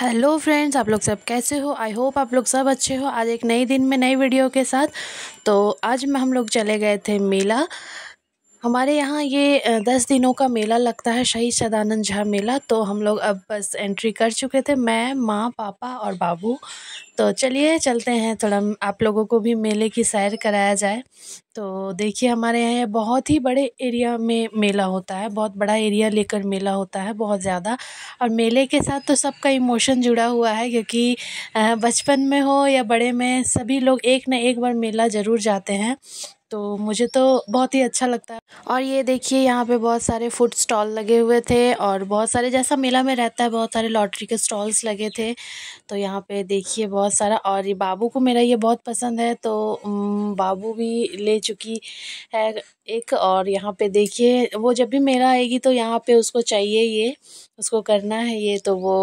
hello friends आप लोग सब कैसे हो आई होप आप लोग सब अच्छे हो आज एक नए दिन में नई वीडियो के साथ तो आज हम लोग चले गए थे मेला हमारे यहाँ ये दस दिनों का मेला लगता है शहीद सदानंद झा मेला तो हम लोग अब बस एंट्री कर चुके थे मैं माँ पापा और बाबू तो चलिए चलते हैं थोड़ा आप लोगों को भी मेले की सैर कराया जाए तो देखिए हमारे यहाँ बहुत ही बड़े एरिया में मेला होता है बहुत बड़ा एरिया लेकर मेला होता है बहुत ज़्यादा और मेले के साथ तो सबका इमोशन जुड़ा हुआ है क्योंकि बचपन में हो या बड़े में सभी लोग एक ना एक बार मेला ज़रूर जाते हैं तो मुझे तो बहुत ही अच्छा लगता है और ये देखिए यहाँ पे बहुत सारे फूड स्टॉल लगे हुए थे और बहुत सारे जैसा मेला में रहता है बहुत सारे लॉटरी के स्टॉल्स लगे थे तो यहाँ पे देखिए बहुत सारा और ये बाबू को मेरा ये बहुत पसंद है तो बाबू भी ले चुकी है एक और यहाँ पे देखिए वो जब भी मेला आएगी तो यहाँ पर उसको चाहिए ये उसको करना है ये तो वो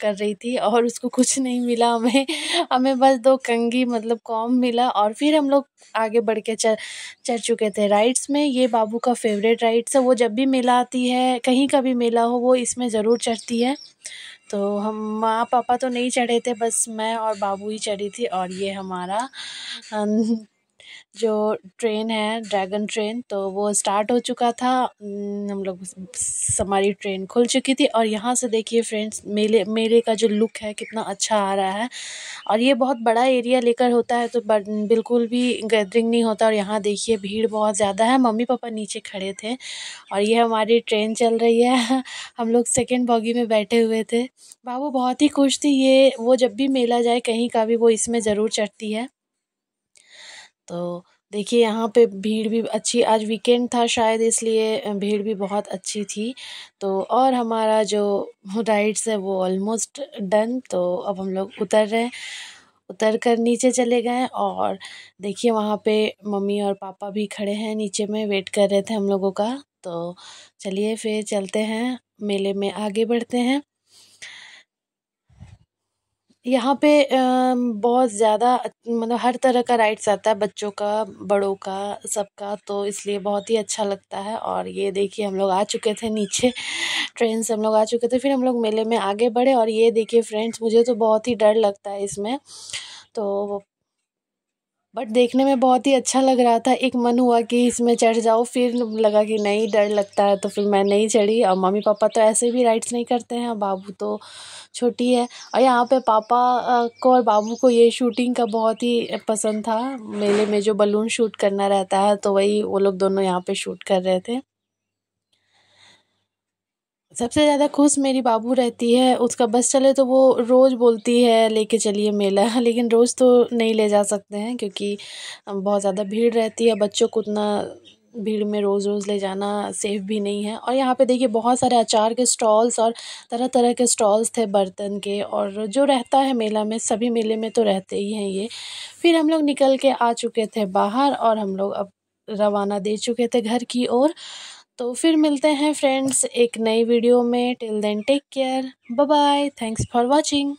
कर रही थी और उसको कुछ नहीं मिला हमें हमें बस दो कंगी मतलब कॉम मिला और फिर हम लोग आगे बढ़ के चल चढ़ चुके थे राइड्स में ये बाबू का फेवरेट राइड्स है वो जब भी मेला आती है कहीं का भी मेला हो वो इसमें ज़रूर चढ़ती है तो हम माँ पापा तो नहीं चढ़े थे बस मैं और बाबू ही चढ़ी थी और ये हमारा अं, जो ट्रेन है ड्रैगन ट्रेन तो वो स्टार्ट हो चुका था हम लोग हमारी ट्रेन खुल चुकी थी और यहाँ से देखिए फ्रेंड्स मेले मेले का जो लुक है कितना अच्छा आ रहा है और ये बहुत बड़ा एरिया लेकर होता है तो बिल्कुल भी गैदरिंग नहीं होता और यहाँ देखिए भीड़ बहुत ज़्यादा है मम्मी पापा नीचे खड़े थे और ये हमारी ट्रेन चल रही है हम लोग सेकेंड बॉगी में बैठे हुए थे बाबू बहुत ही खुश थी ये वो जब भी मेला जाए कहीं का भी वो इसमें ज़रूर चढ़ती है तो देखिए यहाँ पे भीड़ भी अच्छी आज वीकेंड था शायद इसलिए भीड़ भी बहुत अच्छी थी तो और हमारा जो राइड्स है वो ऑलमोस्ट डन तो अब हम लोग उतर रहे हैं उतर कर नीचे चले गए और देखिए वहाँ पे मम्मी और पापा भी खड़े हैं नीचे में वेट कर रहे थे हम लोगों का तो चलिए फिर चलते हैं मेले में आगे बढ़ते हैं यहाँ पे बहुत ज़्यादा मतलब हर तरह का राइड्स आता है बच्चों का बड़ों का सबका तो इसलिए बहुत ही अच्छा लगता है और ये देखिए हम लोग आ चुके थे नीचे ट्रेन से हम लोग आ चुके थे फिर हम लोग मेले में आगे बढ़े और ये देखिए फ्रेंड्स मुझे तो बहुत ही डर लगता है इसमें तो बट देखने में बहुत ही अच्छा लग रहा था एक मन हुआ कि इसमें चढ़ जाओ फिर लगा कि नहीं डर लगता है तो फिर मैं नहीं चढ़ी और मम्मी पापा तो ऐसे भी राइड्स नहीं करते हैं बाबू तो छोटी है और यहाँ पे पापा को और बाबू को ये शूटिंग का बहुत ही पसंद था मेले में जो बलून शूट करना रहता है तो वही वो लोग दोनों यहाँ पर शूट कर रहे थे सबसे ज़्यादा खुश मेरी बाबू रहती है उसका बस चले तो वो रोज़ बोलती है लेके चलिए मेला लेकिन रोज़ तो नहीं ले जा सकते हैं क्योंकि बहुत ज़्यादा भीड़ रहती है बच्चों को उतना भीड़ में रोज़ रोज़ ले जाना सेफ़ भी नहीं है और यहाँ पे देखिए बहुत सारे अचार के स्टॉल्स और तरह तरह के स्टॉल्स थे बर्तन के और जो रहता है मेला में सभी मेले में तो रहते ही हैं ये फिर हम लोग निकल के आ चुके थे बाहर और हम लोग अब रवाना दे चुके थे घर की ओर तो फिर मिलते हैं फ्रेंड्स एक नई वीडियो में till then take care bye bye thanks for watching